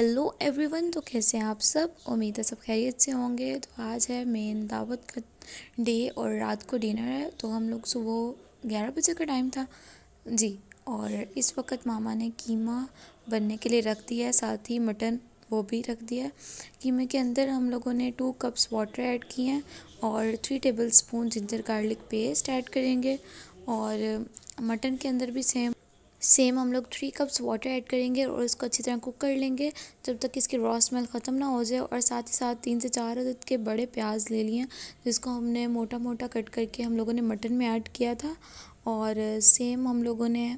hello everyone तो कैसे हैं आप सब उम्मीद है सब खैरियत से होंगे तो आज है मेन दावत का डे और रात को डिनर है तो हम लोग सुबह ग्यारह बजे का टाइम था जी और इस वक्त मामा ने कीमा बनने के लिए रख दिया है साथ ही मटन वो भी रख दिया है कीमे के अंदर हम लोगों ने टू कप्स वाटर ऐड किए हैं और three tablespoon ginger garlic paste add करेंगे और मटन के अंदर भी सेम सेम हम लोग थ्री कप्स वाटर ऐड करेंगे और इसको अच्छी तरह कुक कर लेंगे जब तक इसकी रॉ स्मेल ख़त्म ना हो जाए और साथ ही साथ तीन से चार अदद के बड़े प्याज ले लिए जिसको हमने मोटा मोटा कट करके हम लोगों ने मटन में ऐड किया था और सेम हम लोगों ने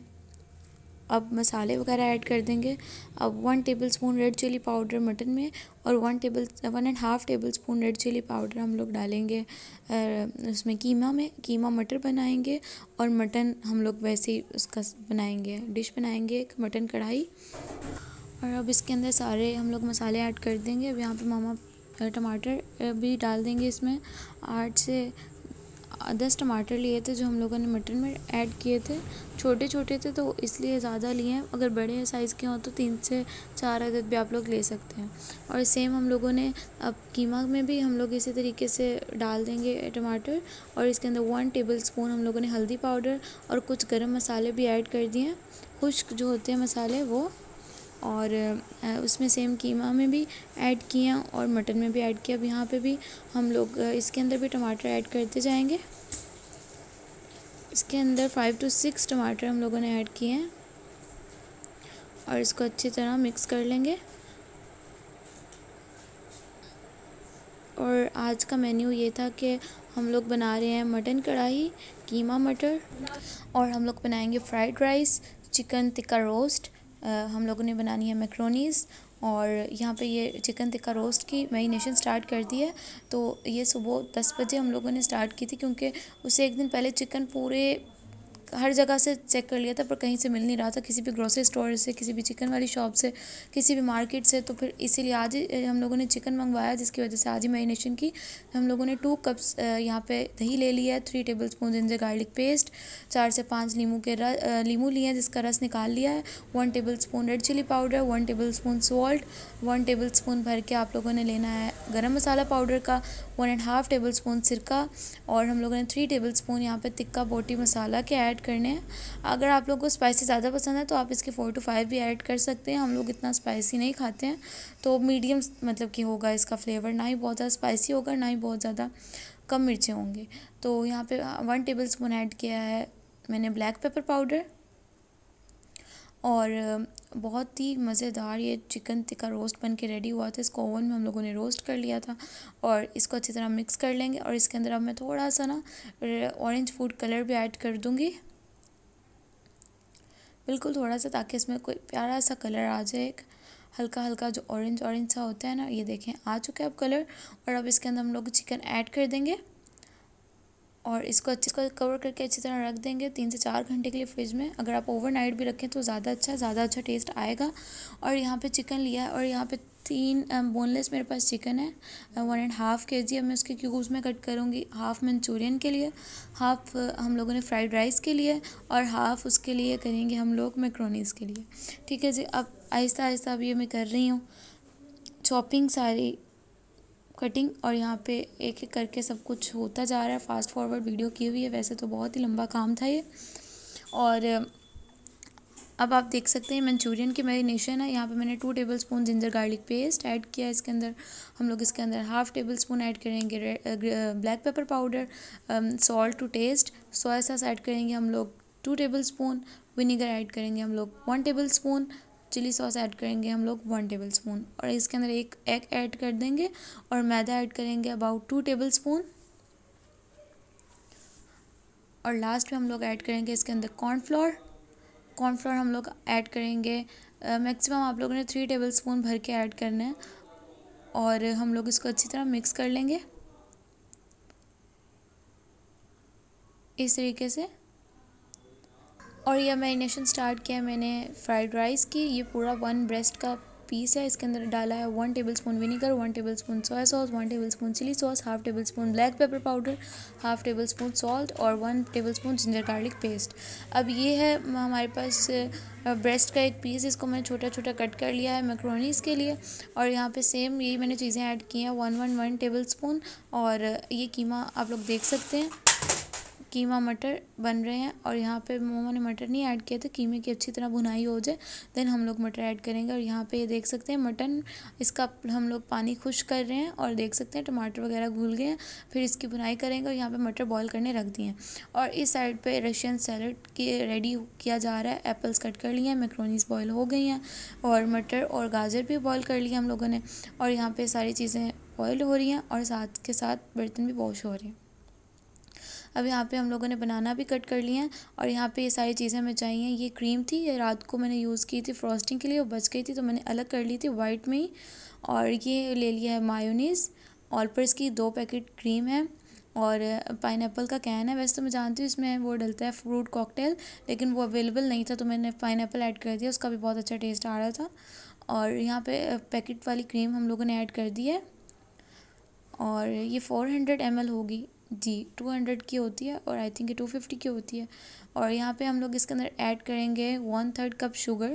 अब मसाले वगैरह ऐड कर देंगे अब one tablespoon red chilli powder mutton में और one table one and half tablespoon red chilli powder हम लोग डालेंगे उसमें कीमा में कीमा मटर बनाएंगे और मटन हम लोग वैसे ही उसका बनाएंगे डिश बनाएंगे एक मटन कढ़ाई और अब इसके अंदर सारे हम लोग मसाले ऐड कर देंगे अब यहाँ पर मामा टमाटर भी डाल देंगे इसमें आठ से दस टमाटर लिए थे जो हम लोगों ने मटन में ऐड किए थे छोटे छोटे थे तो इसलिए ज़्यादा लिए हैं अगर बड़े साइज़ के हों तो तीन से चार अदद भी आप लोग ले सकते हैं और सेम हम लोगों ने अब कीमा में भी हम लोग इसी तरीके से डाल देंगे टमाटर और इसके अंदर वन टेबल स्पून हम लोगों ने हल्दी पाउडर और कुछ गर्म मसाले भी ऐड कर दिए खुश्क जो होते हैं मसाले वो और उसमें सेम कीमा में भी ऐड किया और मटन में भी ऐड किया अब यहाँ पे भी हम लोग इसके अंदर भी टमाटर ऐड करते जाएंगे इसके अंदर फाइव टू सिक्स टमाटर हम लोगों ने ऐड किए हैं और इसको अच्छी तरह मिक्स कर लेंगे और आज का मेन्यू ये था कि हम लोग बना रहे हैं मटन कढ़ाई कीमा मटर और हम लोग बनाएंगे fried rice chicken tikka roast हम लोगों ने बनानी है मैक्रोनीज़ और यहाँ पे ये चिकन टिक्का रोस्ट की मैरिनेशन स्टार्ट कर दी है तो ये सुबह दस बजे हम लोगों ने स्टार्ट की थी क्योंकि उससे एक दिन पहले चिकन पूरे हर जगह से चेक कर लिया था पर कहीं से मिल नहीं रहा था किसी भी ग्रोसरी स्टोर से किसी भी चिकन वाली शॉप से किसी भी मार्केट से तो फिर इसीलिए आज ही हम लोगों ने चिकन मंगवाया जिसकी वजह से आज ही मैरिनेशन की हम लोगों ने टू कप्स यहाँ पे दही ले लिया है three tablespoon ginger garlic paste चार से पाँच नींबू के रस नींबू लिए हैं जिसका रस निकाल लिया है one tablespoon red chilli powder one tablespoon salt one tablespoon भर के आप लोगों ने लेना है गर्म मसाला पाउडर का one and half tablespoon सिरका और हम लोगों ने थ्री टेबल स्पून यहाँ पर तिक्का बोटी मसाला के ऐड करने हैं अगर आप लोग को स्पाइसी ज़्यादा पसंद है तो आप इसके फ़ोर टू फाइव भी ऐड कर सकते हैं हम लोग इतना स्पाइसी नहीं खाते हैं तो मीडियम मतलब कि होगा इसका फ्लेवर ना ही बहुत ज़्यादा स्पाइसी होगा ना ही बहुत ज़्यादा कम मिर्चें होंगी तो यहाँ पर वन टेबल स्पून ऐड किया है मैंने ब्लैक पेपर पाउडर और बहुत ही मज़ेदार ये चिकन टिक्का रोस्ट बन के रेडी हुआ था इसको ओवन में हम लोगों ने रोस्ट कर लिया था और इसको अच्छी तरह मिक्स कर लेंगे और इसके अंदर अब मैं थोड़ा सा ना ऑरेंज फूड कलर भी ऐड कर दूँगी बिल्कुल थोड़ा सा ताकि इसमें कोई प्यारा सा कलर आ जाए एक हल्का हल्का जो ऑरेंज ऑरेंज सा होता है ना ये देखें आ चुका है अब कलर और अब इसके अंदर हम लोग चिकन ऐड कर देंगे और इसको अच्छे से कवर करके अच्छी तरह रख देंगे तीन से चार घंटे के लिए फ्रिज में अगर आप ओवरनाइट भी रखें तो ज़्यादा अच्छा ज़्यादा अच्छा टेस्ट आएगा और यहाँ पे चिकन लिया है और यहाँ पे तीन बोनलेस um, मेरे पास चिकन है one and half K G अब मैं उसके क्यूब्स में कट करूँगी हाफ़ मंचूरियन के लिए हाफ़ uh, हम लोगों ने फ्राइड राइस के लिए और हाफ़ उसके लिए करेंगे हम लोग मैक्रोनीस के लिए ठीक है जी अब आहिस्ता आहिस्ता अब ये मैं कर रही हूँ चॉपिंग सारी कटिंग और यहाँ पे एक एक करके सब कुछ होता जा रहा है फास्ट फॉरवर्ड वीडियो की हुई है वैसे तो बहुत ही लंबा काम था ये और um, अब आप देख सकते हैं मंचूरियन की मैरिनेशन है यहाँ पे मैंने two tablespoon ginger garlic paste add किया है इसके अंदर हम लोग इसके अंदर हाफ टेबल स्पून ऐड करेंगे black pepper powder salt to taste soya sauce add करेंगे हम लोग two tablespoon vinegar add करेंगे हम लोग one tablespoon chilli sauce add करेंगे हम लोग वन टेबल स्पून और इसके अंदर एक एग ऐड कर देंगे और मैदा ऐड करेंगे अबाउट टू टेबल स्पून और लास्ट में हम लोग ऐड करेंगे इसके अंदर कॉर्नफ्लोर कॉर्नफ्लोर हम लोग ऐड करेंगे मैक्सिमम आप लोगों ने थ्री टेबल स्पून भर के ऐड करना है और हम लोग इसको अच्छी तरह मिक्स कर लेंगे इस तरीके से और यह मैरिनेशन स्टार्ट किया मैंने फ्राइड राइस की ये पूरा वन ब्रेस्ट का पीस है इसके अंदर डाला है one tablespoon vinegar one tablespoon soya sauce one tablespoon chilli sauce half tablespoon black pepper powder half tablespoon salt और one tablespoon ginger garlic paste अब ये है हमारे पास ब्रेस्ट का एक piece इसको मैंने छोटा छोटा कट कर लिया है मैक्रोनीस के लिए और यहाँ पे सेम यही मैंने चीज़ें ऐड की हैं one one one tablespoon और ये कीमा आप लोग देख सकते हैं कीमा मटर बन रहे हैं और यहाँ पे मोमो ने मटर नहीं ऐड किया तो कीमे की अच्छी तरह भुनाई हो जाए देन हम लोग मटर ऐड करेंगे और यहाँ पे ये देख सकते हैं मटन इसका हम लोग पानी खुश कर रहे हैं और देख सकते हैं टमाटर वगैरह घुल गए हैं फिर इसकी भुनाई करेंगे और यहाँ पर मटर बॉयल करने रख दिए और इस साइड पर रशियन सैलड की रेडी किया जा रहा है एप्पल्स कट कर लिए हैं मैक्रोनीस बॉयल हो गई हैं और मटर और गाजर भी बॉयल कर लिए हम लोगों ने और यहाँ पर सारी चीज़ें बॉयल हो रही हैं और साथ के साथ बर्तन भी वॉश हो रहे हैं अब यहाँ पे हम लोगों ने बनाना भी कट कर लिया है और यहाँ पे ये सारी चीज़ें हमें चाहिए ये क्रीम थी ये रात को मैंने यूज़ की थी फ्रॉस्टिंग के लिए और बच गई थी तो मैंने अलग कर ली थी वाइट में ही और ये ले लिया है मायोनीस ऑलपर्स की दो पैकेट क्रीम है और पाइन का कैन है वैसे तो मैं जानती हूँ इसमें वो डलता है फ्रूट कॉकटेल लेकिन वो अवेलेबल नहीं था तो मैंने पाइन ऐड कर दिया उसका भी बहुत अच्छा टेस्ट आ रहा था और यहाँ पे पैकेट वाली क्रीम हम लोगों ने ऐड कर दी है और ये फोर हंड्रेड एम होगी जी टू हंड्रेड की होती है और आई थिंक ये टू फिफ्टी की होती है और यहाँ पे हम लोग इसके अंदर ऐड करेंगे वन थर्ड कप शुगर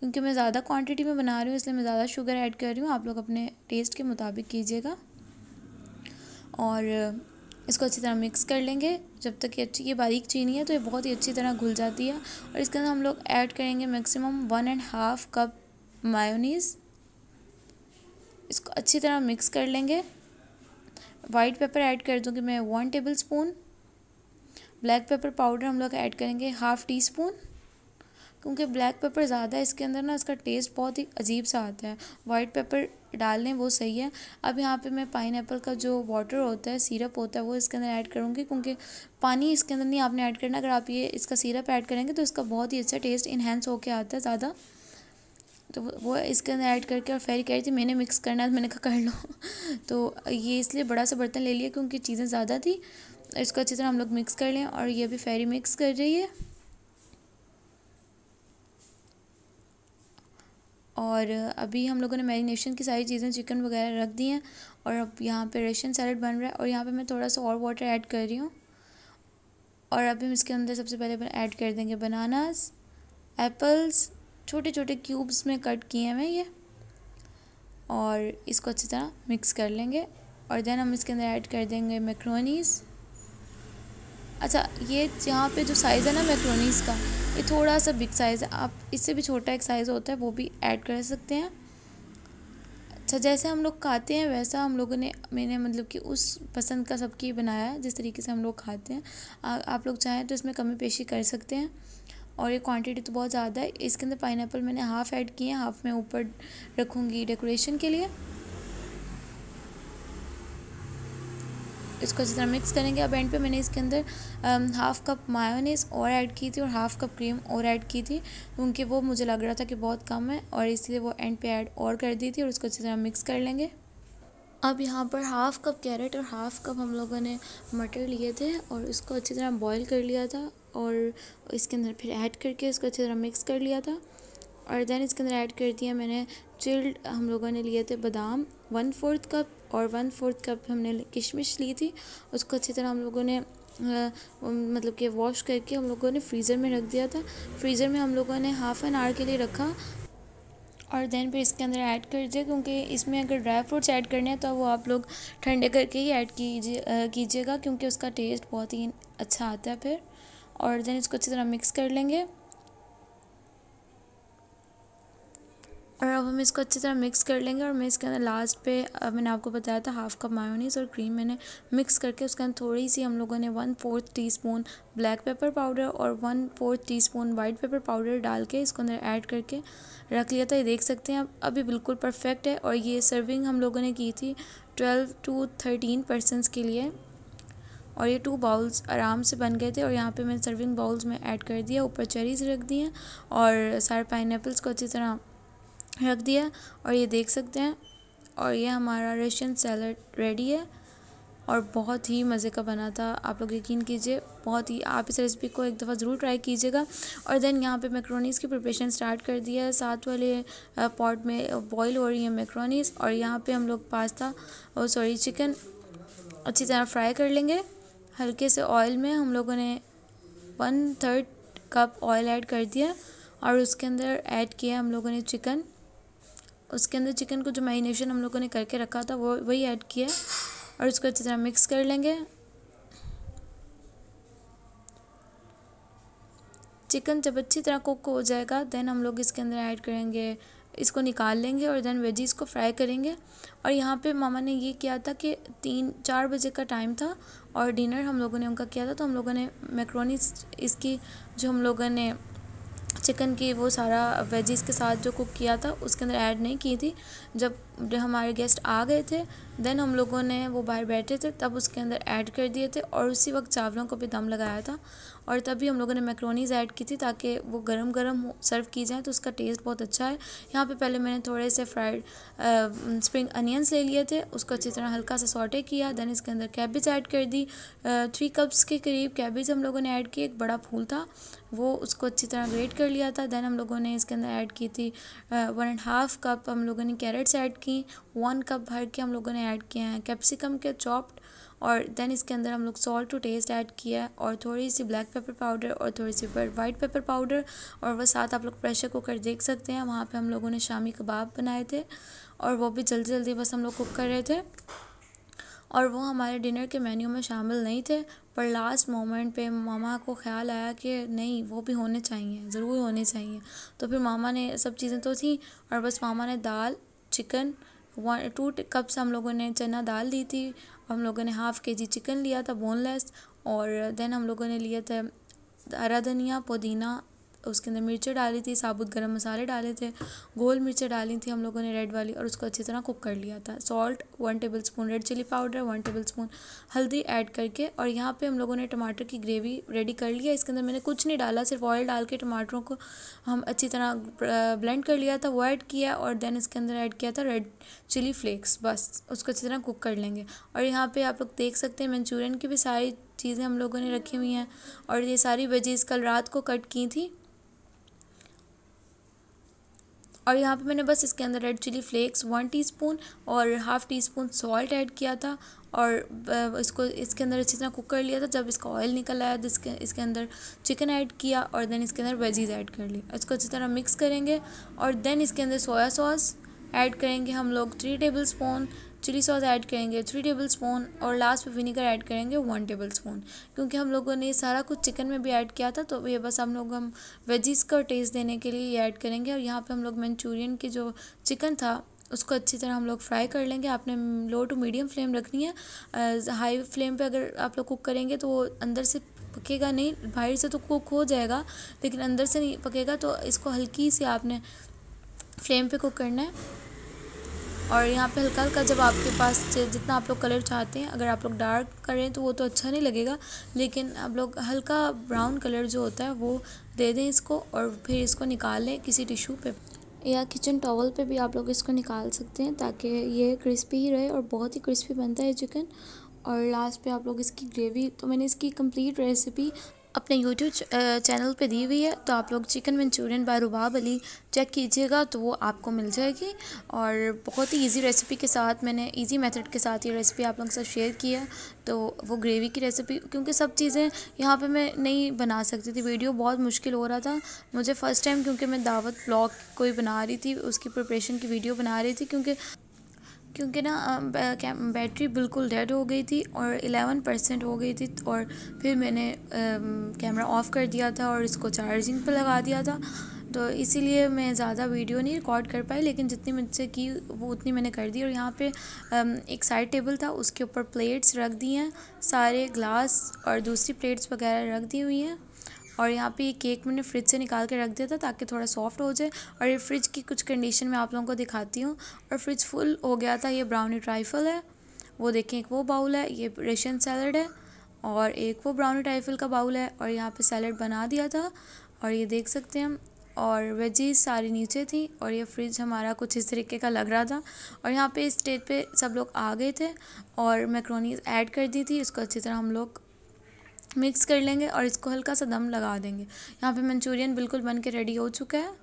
क्योंकि मैं ज़्यादा क्वांटिटी में बना रही हूँ इसलिए मैं ज़्यादा शुगर ऐड कर रही हूँ आप लोग अपने टेस्ट के मुताबिक कीजिएगा और इसको अच्छी तरह मिक्स कर लेंगे जब तक ये अच्छी ये बारीक चीनी है तो ये बहुत ही अच्छी तरह घुल जाती है और इसके अंदर हम लोग ऐड करेंगे maximum one and half cup mayonnaise इसको अच्छी तरह मिक्स कर लेंगे वाइट पेपर ऐड कर दूँगी मैं one tablespoon black pepper powder हम लोग ऐड करेंगे हाफ़ टी स्पून क्योंकि ब्लैक पेपर ज़्यादा है इसके अंदर ना इसका टेस्ट बहुत ही अजीब सा आता है वाइट पेपर डाल लें वो सही है अब यहाँ पे मैं पाइन का जो वाटर होता है सिरप होता है वो इसके अंदर ऐड करूँगी क्योंकि पानी इसके अंदर नहीं आपने ऐड करना अगर आप ये इसका सिरप ऐड करेंगे तो इसका बहुत ही अच्छा टेस्ट इन्हेंस होकर आता है ज़्यादा तो वो इसके अंदर ऐड करके और फेरी कह रही थी मैंने मिक्स करना है तो मैंने कहा कर लो तो ये इसलिए बड़ा सा बर्तन ले लिया क्योंकि चीज़ें ज़्यादा थी इसको अच्छी तरह हम लोग मिक्स कर लें और ये अभी फेरी मिक्स कर रही है और अभी हम लोगों ने मैरिनेशन की सारी चीज़ें चिकन वगैरह रख दी हैं और अब यहाँ पे रशियन सैलड बन रहा है और यहाँ पे मैं थोड़ा सा और वाटर ऐड कर रही हूँ और अभी हम इसके अंदर सबसे पहले ऐड कर देंगे बनानास एप्पल्स छोटे छोटे क्यूब्स में कट किए हैं ये और इसको अच्छी तरह मिक्स कर लेंगे और देन हम इसके अंदर ऐड कर देंगे मैक्रोनीस अच्छा ये यहाँ पे जो साइज़ है ना मैक्रोनीस का ये थोड़ा सा बिग साइज़ है आप इससे भी छोटा एक साइज़ होता है वो भी ऐड कर सकते हैं अच्छा जैसे हम लोग खाते हैं वैसा हम लोगों ने मैंने मतलब कि उस पसंद का सबकी बनाया है जिस तरीके से हम लोग खाते हैं आ, आप लोग चाहें तो इसमें कमी पेशी कर सकते हैं और ये क्वांटिटी तो बहुत ज़्यादा है इसके अंदर पाइन मैंने हाफ़ ऐड किए हैं हाफ़ मैं ऊपर रखूँगी डेकोरेशन के लिए इसको अच्छी तरह मिक्स करेंगे अब एंड पे मैंने इसके अंदर हाफ़ कप मायोनीस और ऐड की थी और हाफ़ कप क्रीम और ऐड की थी क्योंकि वो मुझे लग रहा था कि बहुत कम है और इसलिए वो एंड पे ऐड और कर दी थी और उसको अच्छी तरह मिक्स कर लेंगे अब यहाँ पर हाफ़ कप कैरेट और हाफ़ कप हम लोगों ने मटर लिए थे और उसको अच्छी तरह बॉयल कर लिया था और इसके अंदर फिर ऐड करके इसको अच्छी तरह मिक्स कर लिया था और दैन इसके अंदर ऐड कर दिया मैंने चिल्ड हम लोगों ने लिए थे बादाम वन फोर्थ कप और वन फोर्थ कप हमने किशमिश ली थी उसको अच्छी तरह हम लोगों ने आ, मतलब कि वॉश करके हम लोगों ने फ्रीज़र में रख दिया था फ्रीज़र में हम लोगों ने हाफ़ एन आवर के लिए रखा और देन फिर इसके अंदर ऐड कर दिया क्योंकि इसमें अगर ड्राई फ्रूट्स ऐड करने हैं तो वो आप लोग ठंडे करके ही ऐड कीजिए कीजिएगा क्योंकि उसका टेस्ट बहुत ही अच्छा आता है फिर और देन इसको अच्छी तरह मिक्स कर लेंगे और अब हम इसको अच्छी तरह मिक्स कर लेंगे और मैं इसके अंदर लास्ट पे मैंने आपको बताया था हाफ़ कप मायोनीस और क्रीम मैंने मिक्स करके उसके अंदर थोड़ी सी हम लोगों ने one fourth teaspoon black pepper powder और one fourth teaspoon white pepper powder डाल के इसको अंदर ऐड करके रख लिया था ये देख सकते हैं अब अभी बिल्कुल परफेक्ट है और ये सर्विंग हम लोगों ने की थी ट्वेल्व टू थर्टीन पर्सनस के लिए और ये टू बाउल्स आराम से बन गए थे और यहाँ पे मैंने सर्विंग बाउल्स में ऐड कर दिया ऊपर चेरीज़ रख दी हैं और सारे पाइन को अच्छी तरह रख दिया और ये देख सकते हैं और ये हमारा रशियन सैलड रेडी है और बहुत ही मज़े का बना था आप लोग यकीन कीजिए बहुत ही आप इस रेसिपी को एक दफ़ा ज़रूर ट्राई कीजिएगा और देन यहाँ पे मैक्रोनीज़ की प्रिपरेशन स्टार्ट कर दिया है साथ वाले पॉट में बॉईल हो रही है मैक्रोनीज़ और यहाँ पे हम लोग पास्ता और सॉरी चिकन अच्छी तरह फ्राई कर लेंगे हल्के से ऑयल में हम लोगों ने one third cup oil add कर दिया और उसके अंदर ऐड किया हम लोगों ने चिकन उसके अंदर चिकन को जो मैरिनेशन हम लोगों ने करके रखा था वो वही ऐड किया और उसको अच्छी तरह मिक्स कर लेंगे चिकन जब अच्छी तरह कुक हो जाएगा देन हम लोग इसके अंदर ऐड करेंगे इसको निकाल लेंगे और देन वेजीज़ को फ्राई करेंगे और यहाँ पे मामा ने ये किया था कि तीन चार बजे का टाइम था और डिनर हम लोगों ने उनका किया था तो हम लोगों ने मैक्रोनी इसकी जो हम लोगों ने चिकन की वो सारा वेजीज़ के साथ जो कुक किया था उसके अंदर ऐड नहीं की थी जब हमारे गेस्ट आ गए थे देन हम लोगों ने वो बाहर बैठे थे तब उसके अंदर ऐड कर दिए थे और उसी वक्त चावलों को भी दम लगाया था और तभी हम लोगों ने मैक्रोनीज ऐड की थी ताकि वो गरम गरम सर्व की जाए तो उसका टेस्ट बहुत अच्छा है यहाँ पे पहले मैंने थोड़े से फ्राइड स्प्रिंग अनियंस ले लिए थे उसको अच्छी तरह हल्का सा सॉटे किया देन इसके अंदर कैबिज ऐड कर दी थ्री uh, कप्स के करीब कैबिज हम लोगों ने ऐड की एक बड़ा फूल था वो उसको अच्छी तरह ग्रेट कर लिया था देन हम लोगों ने इसके अंदर ऐड की थी वन एंड हाफ़ कप हम लोगों ने कैरेट्स ऐड की वन कप भर के हम लोगों ने ऐड किया है कैप्सिकम के चॉप्ड और देन इसके अंदर हम लोग सॉल्ट टू टेस्ट ऐड किया है और थोड़ी सी ब्लैक पेपर पाउडर और थोड़ी सी वाइट पेपर पाउडर और वह साथ आप लोग प्रेशर कुकर देख सकते हैं वहाँ पे हम लोगों ने शामी कबाब बनाए थे और वो भी जल्दी जल्दी बस हम लोग कुक कर रहे थे और वो हमारे डिनर के मेन्यू में शामिल नहीं थे पर लास्ट मोमेंट पे मामा को ख्याल आया कि नहीं वो भी होने चाहिए ज़रूर होने चाहिए तो फिर मामा ने सब चीज़ें तो थी और बस मामा ने दाल चिकन वन टू कप्स हम लोगों ने चना दाल दी थी हम लोगों ने हाफ़ के जी चिकन लिया था बोनलेस और देन हम लोगों ने लिए थे हरा धनिया पुदीना उसके अंदर मिर्चें डाली थी साबुत गर्म मसाले डाले थे गोल मिर्चें डाली थी हम लोगों ने रेड वाली और उसको अच्छी तरह कुक कर लिया था salt one tablespoon red chilli powder one tablespoon हल्दी ऐड करके और यहाँ पर हम लोगों ने टमाटर की ग्रेवी रेडी कर लिया इसके अंदर मैंने कुछ नहीं डाला सिर्फ ऑयल डाल के टमाटरों को हम अच्छी तरह ब्लेंड कर लिया था वो ऐड किया और देन इसके अंदर ऐड किया था रेड चिली फ्लेक्स बस उसको अच्छी तरह कुक कर लेंगे और यहाँ पे आप लोग देख सकते हैं मंचूरियन की भी सारी चीज़ें हम लोगों ने रखी हुई हैं और ये सारी वेजीज़ कल रात को कट की थी और यहाँ पे मैंने बस इसके अंदर red chilli flakes one teaspoon और half teaspoon salt add किया था और इसको इसके अंदर अच्छी तरह कुक कर लिया था जब इसका ऑयल निकल आया तो इसके इसके अंदर चिकन ऐड किया और देन इसके अंदर वेजीज ऐड कर ली इसको अच्छी तरह मिक्स करेंगे और देन इसके अंदर सोया सॉस ऐड करेंगे हम लोग three tablespoon chilli sauce add करेंगे थ्री टेबल स्पून और लास्ट में विनीगर ऐड करेंगे वन टेबल स्पून क्योंकि हम लोगों ने सारा कुछ चिकन में भी ऐड किया था तो ये बस हम लोग हम वेजीज़ का टेस्ट देने के लिए ये ऐड करेंगे और यहाँ पे हम लोग मंचूरियन की जो चिकन था उसको अच्छी तरह हम लोग फ्राई कर लेंगे आपने लो टू मीडियम फ्लेम रखनी है हाई फ्लेम पे अगर आप लोग कुक करेंगे तो वो अंदर से पकेगा नहीं बाहर से तो कुक हो जाएगा लेकिन अंदर से नहीं पकेगा तो इसको हल्की सी आपने फ्लेम पे कुक करना है और यहाँ पे हल्का हल्का जब आपके पास जितना आप लोग कलर चाहते हैं अगर आप लोग डार्क करें तो वो तो अच्छा नहीं लगेगा लेकिन आप लोग हल्का ब्राउन कलर जो होता है वो दे दें इसको और फिर इसको निकाल लें किसी टिशू पे या किचन टॉवल पे भी आप लोग इसको निकाल सकते हैं ताकि ये क्रिस्पी ही रहे और बहुत ही क्रिस्पी बनता है चिकन और लास्ट पे आप लोग इसकी ग्रेवी तो मैंने इसकी कंप्लीट रेसिपी अपने यूट्यूब चैनल पे दी हुई है तो आप लोग chicken Manchurian by Rubab Ali check कीजिएगा तो वो आपको मिल जाएगी और बहुत ही इजी रेसिपी के साथ मैंने इजी मेथड के साथ ये रेसिपी आप लोगों के साथ शेयर की है तो वो ग्रेवी की रेसिपी क्योंकि सब चीज़ें यहाँ पे मैं नहीं बना सकती थी वीडियो बहुत मुश्किल हो रहा था मुझे फ़र्स्ट टाइम क्योंकि मैं दावत ब्लॉग कोई बना रही थी उसकी प्रिपरेशन की वीडियो बना रही थी क्योंकि क्योंकि ना बैटरी बिल्कुल डेड हो गई थी और एलेवन परसेंट हो गई थी और फिर मैंने कैमरा ऑफ़ कर दिया था और इसको चार्जिंग पर लगा दिया था तो इसीलिए मैं ज़्यादा वीडियो नहीं रिकॉर्ड कर पाई लेकिन जितनी मुझसे की वो उतनी मैंने कर दी और यहाँ पे एक साइड टेबल था उसके ऊपर प्लेट्स रख दी हैं सारे ग्लास और दूसरी प्लेट्स वगैरह रख दी हुई हैं और यहाँ पे ये केक मैंने फ्रिज से निकाल के रख दिया था ताकि थोड़ा सॉफ्ट हो जाए और ये फ्रिज की कुछ कंडीशन में आप लोगों को दिखाती हूँ और फ्रिज फुल हो गया था ये ब्राउनी ट्राइफल है वो देखें एक वो बाउल है ये रेशन सैलड है और एक वो ब्राउनी ट्राइफल का बाउल है और यहाँ पर सैलड बना दिया था और ये देख सकते हैं और वेजीज सारी नीचे थी और ये फ्रिज हमारा कुछ इस तरीके का लग रहा था और यहाँ पे स्टेज पे सब लोग आ गए थे और मैक्रोनीज ऐड कर दी थी इसको अच्छी तरह हम लोग मिक्स कर लेंगे और इसको हल्का सा दम लगा देंगे यहाँ पे मंचूरियन बिल्कुल बन के रेडी हो चुका है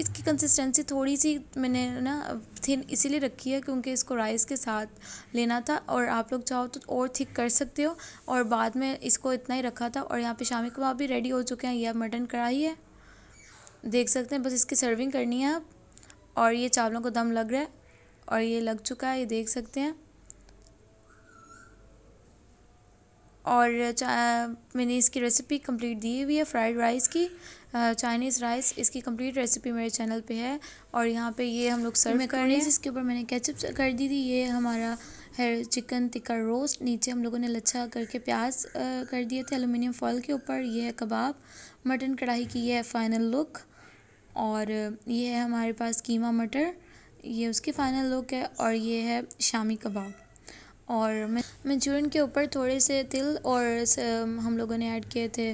इसकी कंसिस्टेंसी थोड़ी सी मैंने ना थिन इसीलिए रखी है क्योंकि इसको राइस के साथ लेना था और आप लोग चाहो तो और थिक कर सकते हो और बाद में इसको इतना ही रखा था और यहाँ पे शामी कबाब भी रेडी हो चुके हैं यह मटन कढ़ाई है देख सकते हैं बस इसकी सर्विंग करनी है आप और ये चावलों को दम लग रहा है और ये लग चुका है ये देख सकते हैं और मैंने इसकी रेसिपी कंप्लीट दी हुई है फ्राइड राइस की चाइनीज़ राइस इसकी कंप्लीट रेसिपी मेरे चैनल पे है और यहाँ पे ये हम लोग सर्व में कर रहे हैं इसके ऊपर मैंने केचप कर दी थी ये हमारा है चिकन टिक्का रोस्ट नीचे हम लोगों ने लच्छा करके प्याज कर दिए थे एलुमिनियम फॉल के ऊपर ये है कबाब मटन कढ़ाई की ये है फ़ाइनल लुक और ये है हमारे पास कीमा मटर ये उसकी फ़ाइनल लुक है और ये है शामी कबाब और मंचूरियन के ऊपर थोड़े से तिल और हम लोगों ने ऐड किए थे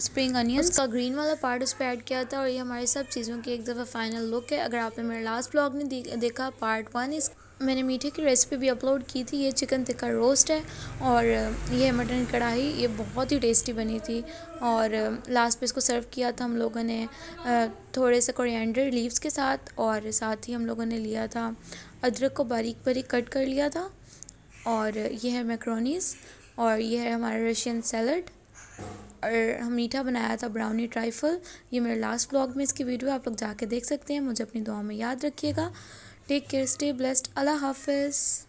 स्प्रिंग अनियंस का ग्रीन वाला पार्ट उस पर ऐड किया था और ये हमारी सब चीज़ों की एक दफ़ा फाइनल लुक है अगर आपने मेरा लास्ट ब्लॉग नहीं देखा पार्ट वन इस मैंने मीठे की रेसिपी भी अपलोड की थी ये चिकन टिक्का रोस्ट है और ये मटन कढ़ाई ये बहुत ही टेस्टी बनी थी और लास्ट पे इसको सर्व किया था हम लोगों ने थोड़े से कोरिएंडर लीव्स के साथ और साथ ही हम लोगों ने लिया था अदरक को बारीक बारीक कट कर लिया था और ये है मैक्रोनीस और ये है हमारा रशियन सैलड और हम मीठा बनाया था ब्राउनी ट्राइफल ये मेरे लास्ट ब्लॉग में इसकी वीडियो आप लोग जाके देख सकते हैं मुझे अपनी दुआ में याद रखिएगा टेक केयर स्टे ब्लेस्ड अल्लाह हाफिज़